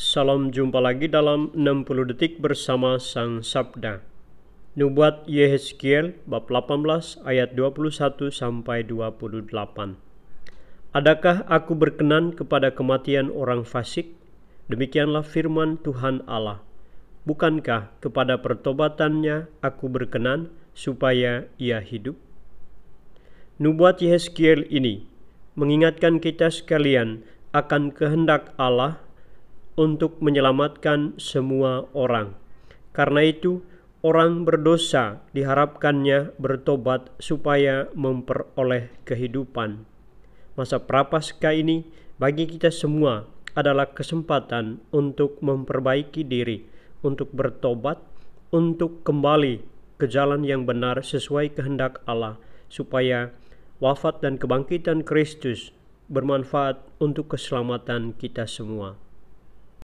Salam jumpa lagi dalam 60 detik bersama Sang Sabda. Nubuat Yehezkiel bab 18 ayat 21 sampai 28. Adakah aku berkenan kepada kematian orang fasik? Demikianlah firman Tuhan Allah. Bukankah kepada pertobatannya aku berkenan supaya ia hidup? Nubuat Yehezkiel ini mengingatkan kita sekalian akan kehendak Allah untuk menyelamatkan semua orang. Karena itu, orang berdosa diharapkannya bertobat supaya memperoleh kehidupan. Masa prapaskah ini bagi kita semua adalah kesempatan untuk memperbaiki diri, untuk bertobat, untuk kembali ke jalan yang benar sesuai kehendak Allah, supaya wafat dan kebangkitan Kristus bermanfaat untuk keselamatan kita semua.